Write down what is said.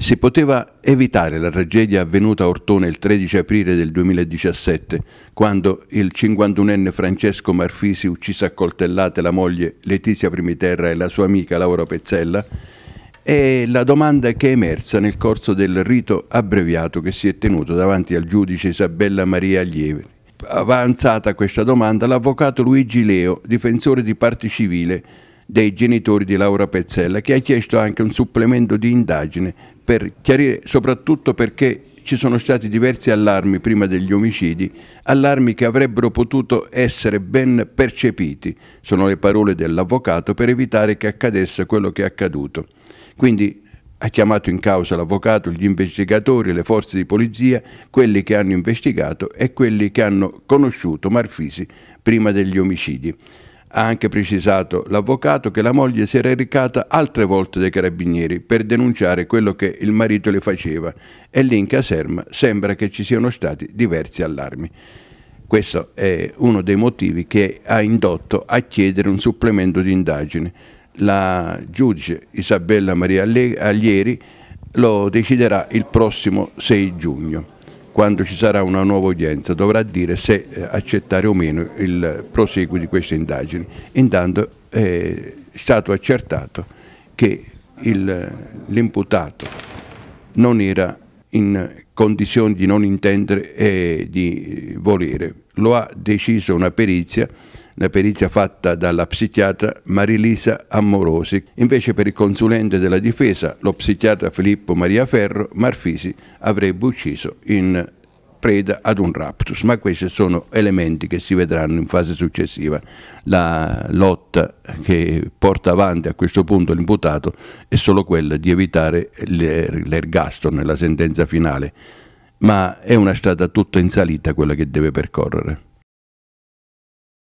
Si poteva evitare la tragedia avvenuta a Ortone il 13 aprile del 2017, quando il 51enne Francesco Marfisi uccise a coltellate la moglie Letizia Primiterra e la sua amica Laura Pezzella, è la domanda che è emersa nel corso del rito abbreviato che si è tenuto davanti al giudice Isabella Maria Aglieve. Avanzata questa domanda, l'avvocato Luigi Leo, difensore di parte civile, dei genitori di Laura Pezzella, che ha chiesto anche un supplemento di indagine per chiarire soprattutto perché ci sono stati diversi allarmi prima degli omicidi, allarmi che avrebbero potuto essere ben percepiti, sono le parole dell'avvocato, per evitare che accadesse quello che è accaduto. Quindi ha chiamato in causa l'avvocato, gli investigatori, le forze di polizia, quelli che hanno investigato e quelli che hanno conosciuto Marfisi prima degli omicidi. Ha anche precisato l'avvocato che la moglie si era recata altre volte dai carabinieri per denunciare quello che il marito le faceva e lì in caserma sembra che ci siano stati diversi allarmi. Questo è uno dei motivi che ha indotto a chiedere un supplemento di indagine. La giudice Isabella Maria Aglieri lo deciderà il prossimo 6 giugno quando ci sarà una nuova udienza dovrà dire se eh, accettare o meno il proseguo di queste indagini. Intanto eh, è stato accertato che eh, l'imputato non era in condizioni di non intendere e di volere, lo ha deciso una perizia la perizia fatta dalla psichiatra Marilisa Amorosi. Invece per il consulente della difesa, lo psichiatra Filippo Maria Ferro, Marfisi avrebbe ucciso in preda ad un raptus, ma questi sono elementi che si vedranno in fase successiva. La lotta che porta avanti a questo punto l'imputato è solo quella di evitare l'ergastolo nella sentenza finale, ma è una strada tutta in salita quella che deve percorrere.